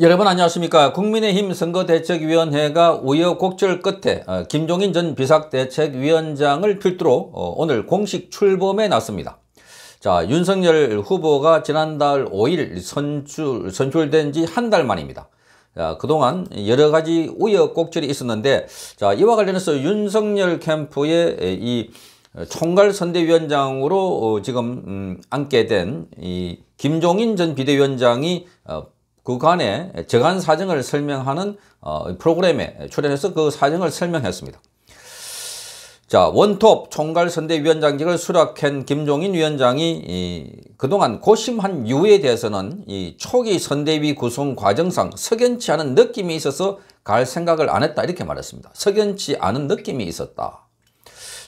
여러분 안녕하십니까 국민의힘 선거대책위원회가 우여곡절 끝에 어, 김종인 전 비상대책위원장을 필두로 어, 오늘 공식 출범에 나습니다자 윤석열 후보가 지난달 5일 선출, 선출된 지 한 달 만입니다 자, 그동안 여러 가지 우여곡절이 있었는데 자 이와 관련해서 윤석열 캠프의 이 총괄 선대위원장으로 어, 지금 음, 앉게 된 이 김종인 전 비대위원장이 그간에 저간 사정을 설명하는 어, 프로그램에 출연해서 그 사정을 설명했습니다. 자 원톱 총괄선대위원장직을 수락한 김종인 위원장이 그동안 고심한 이유에 대해서는 이 초기 선대위 구성 과정상 석연치 않은 느낌이 있어서 갈 생각을 안 했다 이렇게 말했습니다. 석연치 않은 느낌이 있었다.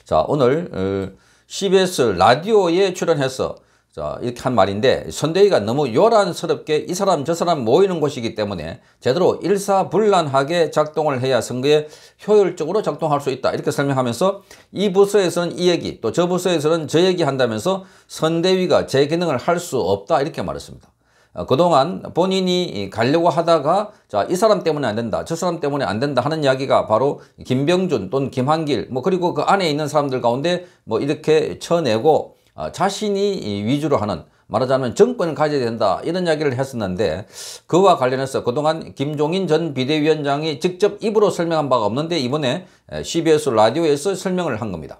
자 오늘 어, CBS 라디오에 출연해서 자, 이렇게 한 말인데 선대위가 너무 요란스럽게 이 사람 저 사람 모이는 곳이기 때문에 제대로 일사불란하게 작동을 해야 선거에 효율적으로 작동할 수 있다. 이렇게 설명하면서 이 부서에서는 이 얘기 또 저 부서에서는 저 얘기 한다면서 선대위가 제 기능을 할 수 없다. 이렇게 말했습니다. 어, 그동안 본인이 가려고 하다가 자, 이 사람 때문에 안 된다. 저 사람 때문에 안 된다 하는 이야기가 바로 김병준 또는 김한길 뭐 그리고 그 안에 있는 사람들 가운데 뭐 이렇게 쳐내고 아, 자신이 위주로 하는 말하자면 정권을 가져야 된다 이런 이야기를 했었는데 그와 관련해서 그동안 김종인 전 비대위원장이 직접 입으로 설명한 바가 없는데 이번에 CBS 라디오에서 설명을 한 겁니다.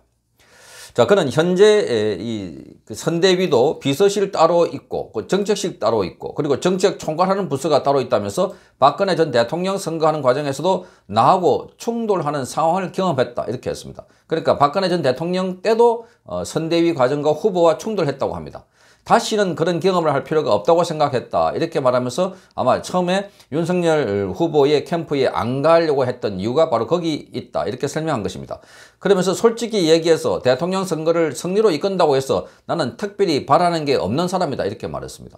자, 그는 현재 이 그 선대위도 비서실 따로 있고 그 정책실 따로 있고 그리고 정책 총괄하는 부서가 따로 있다면서 박근혜 전 대통령 선거하는 과정에서도 나하고 충돌하는 상황을 경험했다 이렇게 했습니다. 그러니까 박근혜 전 대통령 때도 어, 선대위 과정과 후보와 충돌했다고 합니다. 다시는 그런 경험을 할 필요가 없다고 생각했다. 이렇게 말하면서 아마 처음에 윤석열 후보의 캠프에 안 가려고 했던 이유가 바로 거기 있다. 이렇게 설명한 것입니다. 그러면서 솔직히 얘기해서 대통령 선거를 승리로 이끈다고 해서 나는 특별히 바라는 게 없는 사람이다. 이렇게 말했습니다.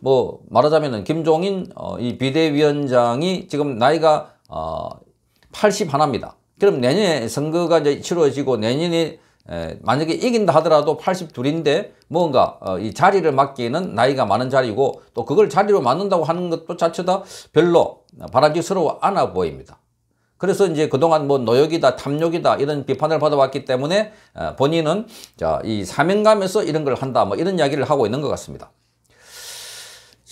뭐말하자면 김종인 어, 이 비대위원장이 지금 나이가 어, 80 하나입니다. 그럼 내년에 선거가 이제 치러지고 내년에 만약에 이긴다 하더라도 82인데 뭔가 어, 이 자리를 맡기는 나이가 많은 자리고 또 그걸 자리로 맡는다고 하는 것도 자체다 별로 바람직스러워 않아 보입니다. 그래서 이제 그동안 뭐 노역이다 탐욕이다 이런 비판을 받아왔기 때문에 어, 본인은 자, 이 사명감에서 이런 걸 한다 뭐 이런 이야기를 하고 있는 것 같습니다.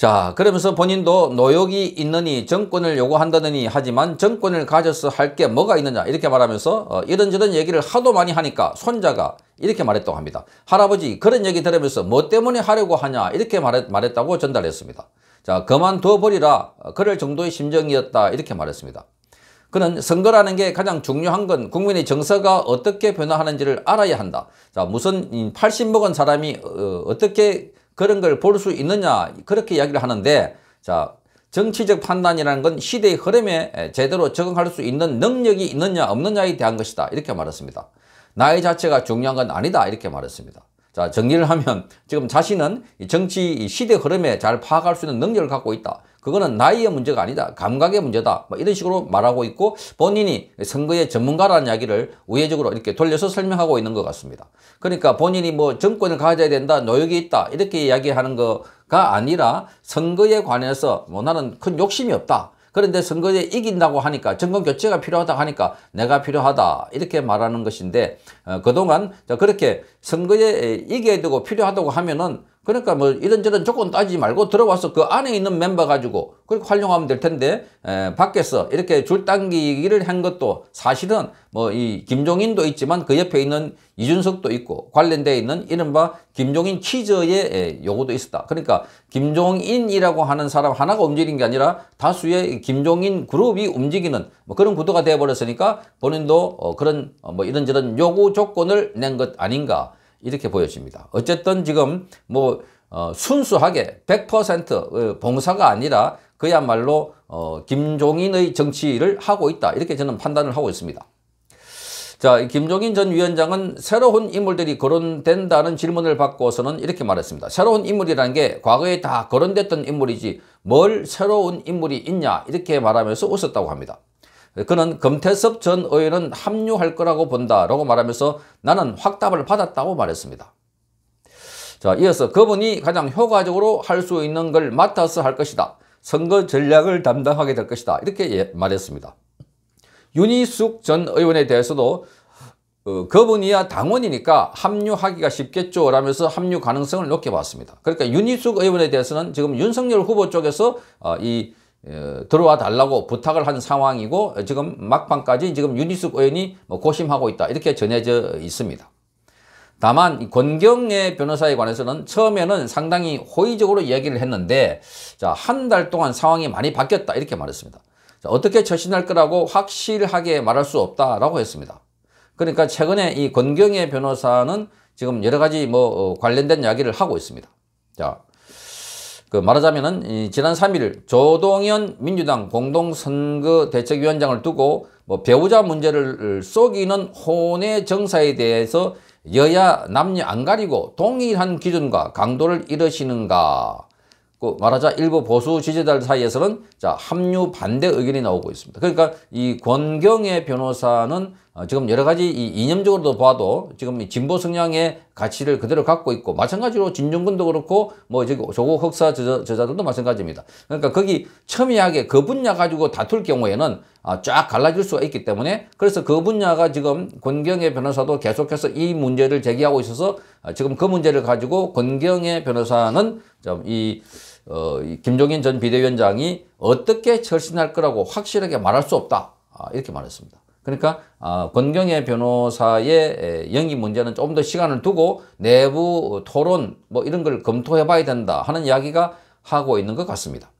자 그러면서 본인도 노역이 있느니 정권을 요구한다느니 하지만 정권을 가져서 할 게 뭐가 있느냐 이렇게 말하면서 어, 이런저런 얘기를 하도 많이 하니까 손자가 이렇게 말했다고 합니다. 할아버지 그런 얘기 들으면서 뭐 때문에 하려고 하냐 이렇게 말했, 말했다고 전달했습니다. 자 그만둬버리라 어, 그럴 정도의 심정이었다 이렇게 말했습니다. 그는 선거라는 게 가장 중요한 건 국민의 정서가 어떻게 변화하는지를 알아야 한다. 자 무슨 80 먹은 사람이 어, 어떻게 그런 걸 볼 수 있느냐 그렇게 이야기를 하는데 자 정치적 판단이라는 건 시대의 흐름에 제대로 적응할 수 있는 능력이 있느냐 없느냐에 대한 것이다 이렇게 말했습니다. 나의 자체가 중요한 건 아니다 이렇게 말했습니다. 자 정리를 하면 지금 자신은 정치 시대 흐름에 잘 파악할 수 있는 능력을 갖고 있다. 그거는 나이의 문제가 아니다. 감각의 문제다. 뭐 이런 식으로 말하고 있고 본인이 선거의 전문가라는 이야기를 우회적으로 이렇게 돌려서 설명하고 있는 것 같습니다. 그러니까 본인이 뭐 정권을 가져야 된다. 노역이 있다. 이렇게 이야기하는 거가 아니라 선거에 관해서 뭐 나는 큰 욕심이 없다. 그런데 선거에 이긴다고 하니까 정권 교체가 필요하다 고 하니까 내가 필요하다 이렇게 말하는 것인데 어, 그동안 그렇게 선거에 이겨야 되고 필요하다고 하면은 그러니까 뭐 이런저런 조건 따지지 말고 들어와서 그 안에 있는 멤버 가지고 그렇게 활용하면 될 텐데 에, 밖에서 이렇게 줄 당기기를 한 것도 사실은 뭐 이 김종인도 있지만 그 옆에 있는 이준석도 있고 관련돼 있는 이른바 김종인 키저의 요구도 있었다. 그러니까 김종인이라고 하는 사람 하나가 움직이는 게 아니라 다수의 김종인 그룹이 움직이는 뭐 그런 구도가 되어버렸으니까 본인도 어, 그런 어, 뭐 이런저런 요구 조건을 낸 것 아닌가. 이렇게 보여집니다. 어쨌든 지금 뭐 어, 순수하게 100% 봉사가 아니라 그야말로 어, 김종인의 정치를 하고 있다. 이렇게 저는 판단을 하고 있습니다. 자, 김종인 전 위원장은 새로운 인물들이 거론된다는 질문을 받고서는 이렇게 말했습니다. 새로운 인물이라는 게 과거에 다 거론됐던 인물이지 뭘 새로운 인물이 있냐 이렇게 말하면서 웃었다고 합니다. 그는 금태섭 전 의원은 합류할 거라고 본다라고 말하면서 나는 확답을 받았다고 말했습니다. 자, 이어서 그분이 가장 효과적으로 할 수 있는 걸 맡아서 할 것이다. 선거 전략을 담당하게 될 것이다. 이렇게 예, 말했습니다. 윤희숙 전 의원에 대해서도 어, 그분이야 당원이니까 합류하기가 쉽겠죠 라면서 합류 가능성을 높게 봤습니다. 그러니까 윤희숙 의원에 대해서는 지금 윤석열 후보 쪽에서 어, 이 예, 들어와 달라고 부탁을 한 상황이고 지금 막판까지 지금 유니숙 의원이 뭐 고심하고 있다 이렇게 전해져 있습니다. 다만 권경래 변호사에 관해서는 처음에는 상당히 호의적으로 이야기를 했는데 한달 동안 상황이 많이 바뀌었다 이렇게 말했습니다. 자, 어떻게 처신할 거라고 확실하게 말할 수 없다라고 했습니다. 그러니까 최근에 이 권경애 변호사는 지금 여러 가지 뭐 어, 관련된 이야기를 하고 있습니다. 자, 그 말하자면은 지난 3일 조동현 민주당 공동선거대책위원장을 두고 뭐 배우자 문제를 속이는 혼의 정사에 대해서 여야 남녀 안 가리고 동일한 기준과 강도를 이르시는가 그 말하자 일부 보수 지지자들 사이에서는 자 합류 반대 의견이 나오고 있습니다. 그러니까 이 권경의 변호사는 어, 지금 여러 가지 이 이념적으로도 봐도 지금 진보 성향의 가치를 그대로 갖고 있고 마찬가지로 진중근도 그렇고 뭐 저기 조국 흑사 저자, 저자들도 마찬가지입니다. 그러니까 거기 첨예하게 그 분야 가지고 다툴 경우에는 아, 쫙 갈라질 수가 있기 때문에 그래서 그 분야가 지금 권경의 변호사도 계속해서 이 문제를 제기하고 있어서 아, 지금 그 문제를 가지고 권경의 변호사는 좀이 어, 김종인 전 비대위원장이 어떻게 철신할 거라고 확실하게 말할 수 없다. 아, 이렇게 말했습니다. 그러니까 아, 권경의 변호사의 영입 문제는 조금 더 시간을 두고 내부 토론 뭐 이런 걸 검토해 봐야 된다 하는 이야기가 하고 있는 것 같습니다.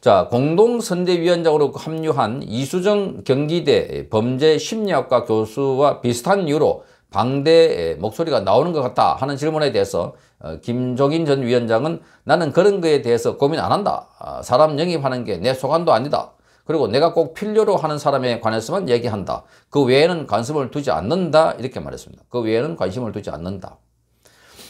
자 공동선대위원장으로 합류한 이수정 경기대 범죄심리학과 교수와 비슷한 이유로 방대 목소리가 나오는 것 같다 하는 질문에 대해서 어, 김종인 전 위원장은 나는 그런 거에 대해서 고민 안 한다. 아, 사람 영입하는 게 내 소관도 아니다. 그리고 내가 꼭 필요로 하는 사람에 관해서만 얘기한다. 그 외에는 관심을 두지 않는다. 이렇게 말했습니다. 그 외에는 관심을 두지 않는다.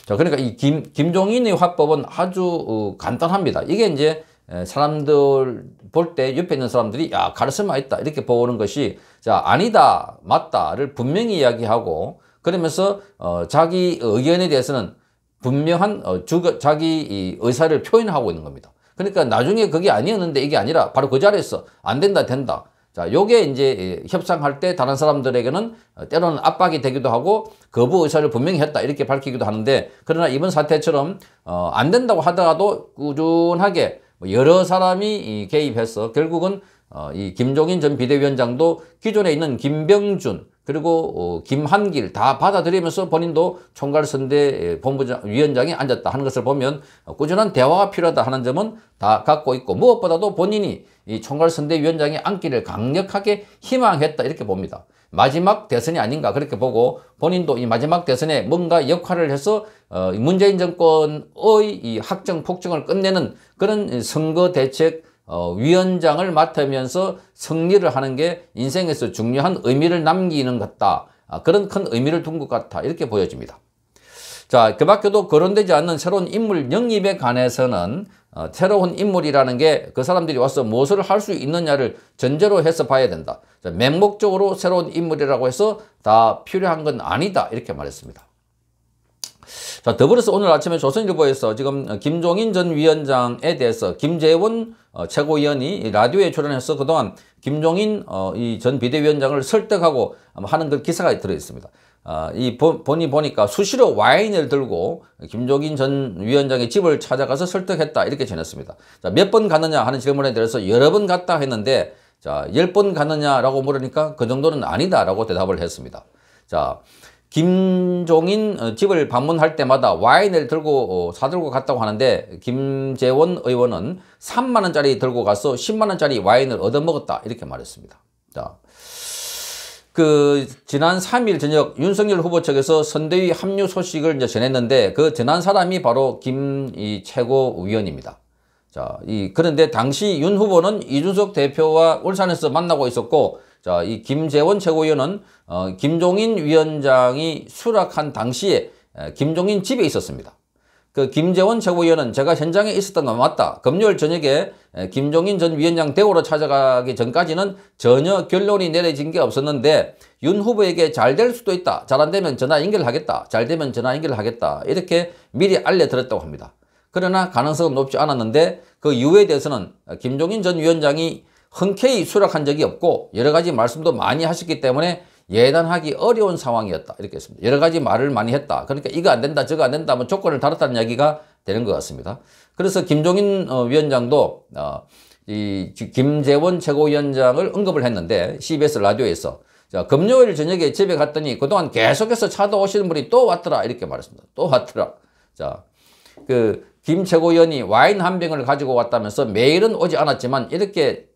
자, 그러니까 이 김, 김종인의 화법은 아주 어, 간단합니다. 이게 이제 사람들 볼 때 옆에 있는 사람들이 야 카리스마 있다 이렇게 보는 것이 자 아니다 맞다를 분명히 이야기하고 그러면서 어, 자기 의견에 대해서는 분명한 어, 주, 자기 이 의사를 표현하고 있는 겁니다. 그러니까 나중에 그게 아니었는데 이게 아니라 바로 그 자리에서 안 된다 된다. 자, 요게 이제 예, 협상할 때 다른 사람들에게는 때로는 압박이 되기도 하고 거부 의사를 분명히 했다 이렇게 밝히기도 하는데 그러나 이번 사태처럼 어, 안 된다고 하더라도 꾸준하게 뭐 여러 사람이 개입해서 결국은 어, 이 김종인 전 비대위원장도 기존에 있는 김병준 그리고 어, 김한길 다 받아들이면서 본인도 총괄선대 예, 본부장 위원장이 앉았다 하는 것을 보면 어, 꾸준한 대화가 필요하다 하는 점은 다 갖고 있고 무엇보다도 본인이 이 총괄선대 위원장의 앉기를 강력하게 희망했다 이렇게 봅니다. 마지막 대선이 아닌가 그렇게 보고 본인도 이 마지막 대선에 뭔가 역할을 해서 어, 문재인 정권의 이 학정 폭증을 끝내는 그런 선거 대책 어, 위원장을 맡으면서 승리를 하는 게 인생에서 중요한 의미를 남기는 같다. 아, 그런 큰 의미를 둔 것 같아. 이렇게 보여집니다. 자, 그 밖에도 거론되지 않는 새로운 인물 영입에 관해서는 어, 새로운 인물이라는 게 그 사람들이 와서 무엇을 할 수 있느냐를 전제로 해서 봐야 된다. 맹목적으로 새로운 인물이라고 해서 다 필요한 건 아니다. 이렇게 말했습니다. 자, 더불어서 오늘 아침에 조선일보에서 지금 김종인 전 위원장에 대해서 김재원 어, 최고위원이 라디오에 출연해서 그동안 김종인 어, 이 전 비대위원장을 설득하고 하는 그 기사가 들어 있습니다. 아, 이 본이 보니까 수시로 와인을 들고 김종인 전 위원장의 집을 찾아가서 설득했다 이렇게 전했습니다. 몇 번 갔느냐 하는 질문에 대해서 여러 번 갔다 했는데 자, 열 번갔느냐라고 물으니까 그 정도는 아니다라고 대답을 했습니다. 자, 김종인 어, 집을 방문할 때마다 와인을 들고 어, 사들고 갔다고 하는데 김재원 의원은 3만원짜리 들고 가서 10만원짜리 와인을 얻어먹었다 이렇게 말했습니다. 자, 그 지난 3일 저녁 윤석열 후보 측에서 선대위 합류 소식을 이제 전했는데 그 전한 사람이 바로 김이 최고위원입니다. 자, 이 그런데 당시 윤 후보는 이준석 대표와 울산에서 만나고 있었고 자, 이 김재원 최고위원은 어, 김종인 위원장이 수락한 당시에 에, 김종인 집에 있었습니다. 그 김재원 최고위원은 제가 현장에 있었던 건 맞다. 금요일 저녁에 에, 김종인 전 위원장 대우로 찾아가기 전까지는 전혀 결론이 내려진 게 없었는데 윤 후보에게 잘 될 수도 있다. 잘 안 되면 전화 연결하겠다. 잘 되면 전화 연결하겠다. 이렇게 미리 알려드렸다고 합니다. 그러나 가능성은 높지 않았는데 그 이유에 대해서는 김종인 전 위원장이 흔쾌히 수락한 적이 없고 여러 가지 말씀도 많이 하셨기 때문에 예단하기 어려운 상황이었다. 이렇게 했습니다. 여러 가지 말을 많이 했다. 그러니까 이거 안 된다, 저거 안 된다 하면 뭐 조건을 달았다는 이야기가 되는 것 같습니다. 그래서 김종인 어, 위원장도 어, 이 김재원 최고위원장을 언급을 했는데 CBS 라디오에서 자, 금요일 저녁에 집에 갔더니 그동안 계속해서 차도 오시는 분이 또 왔더라 이렇게 말했습니다. 또 왔더라. 자, 그김 최고위원이 와인 한 병을 가지고 왔다면서 매일은 오지 않았지만 이렇게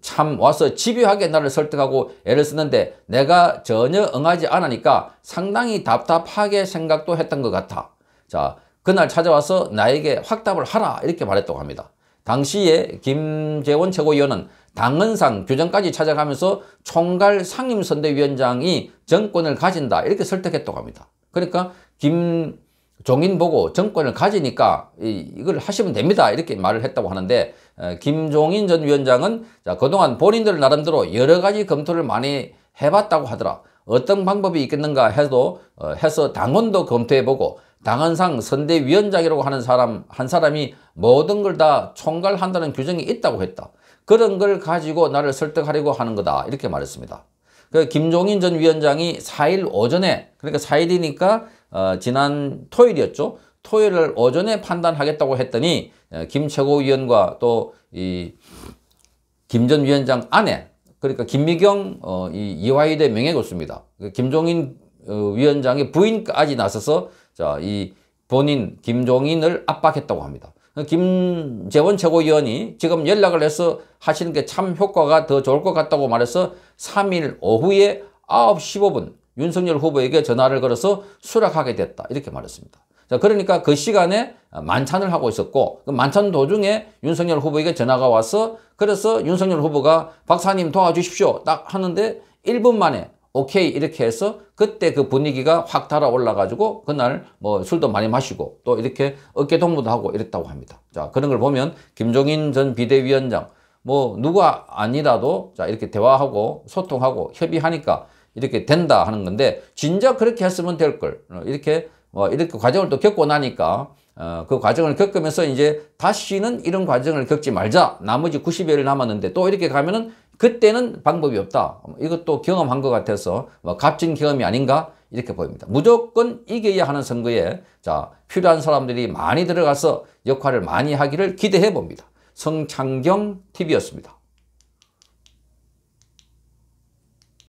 참 와서 집요하게 나를 설득하고 애를 쓰는데 내가 전혀 응하지 않으니까 상당히 답답하게 생각도 했던 것 같아. 자, 그날 찾아와서 나에게 확답을 하라 이렇게 말했다고 합니다. 당시에 김재원 최고위원은 당헌상 규정까지 찾아가면서 총괄 상임선대위원장이 정권을 가진다 이렇게 설득했다고 합니다. 그러니까 김 종인 보고 정권을 가지니까 이걸 하시면 됩니다. 이렇게 말을 했다고 하는데 어, 김종인 전 위원장은 그동안 본인들 나름대로 여러 가지 검토를 많이 해봤다고 하더라. 어떤 방법이 있겠는가 해도 어, 해서 당원도 검토해보고 당헌상 선대위원장이라고 하는 사람 한 사람이 모든 걸 다 총괄한다는 규정이 있다고 했다. 그런 걸 가지고 나를 설득하려고 하는 거다 이렇게 말했습니다. 그 김종인 전 위원장이 4일 오전에 그러니까 4일이니까 어, 지난 토요일이었죠. 토요일 오전에 판단하겠다고 했더니 어, 김 최고위원과 또 이김전 위원장 아내 그러니까 김미경 어, 이 이화여대 명예교수입니다. 그 김종인 어, 위원장의 부인까지 나서서 자, 이 본인 김종인을 압박했다고 합니다. 김재원 최고위원이 지금 연락을 해서 하시는 게 참 효과가 더 좋을 것 같다고 말해서 3일 오후에 9시 15분 윤석열 후보에게 전화를 걸어서 수락하게 됐다. 이렇게 말했습니다. 자, 그러니까 그 시간에 만찬을 하고 있었고, 그 만찬 도중에 윤석열 후보에게 전화가 와서, 그래서 윤석열 후보가 박사님 도와주십시오. 딱 하는데 1분 만에 오케이 이렇게 해서 그때 그 분위기가 확 달아 올라가지고 그날 뭐 술도 많이 마시고 또 이렇게 어깨 동무도 하고 이랬다고 합니다. 자 그런 걸 보면 김종인 전 비대위원장 뭐 누가 아니라도 자 이렇게 대화하고 소통하고 협의하니까 이렇게 된다 하는 건데 진작 그렇게 했으면 될걸 어, 이렇게 뭐 이렇게 과정을 또 겪고 나니까 어, 그 과정을 겪으면서 이제 다시는 이런 과정을 겪지 말자 나머지 90여일 남았는데 또 이렇게 가면은 그때는 방법이 없다 이것도 경험한 것 같아서 뭐 값진 경험이 아닌가 이렇게 보입니다 무조건 이겨야 하는 선거에 자 필요한 사람들이 많이 들어가서 역할을 많이 하기를 기대해 봅니다 성창경 TV였습니다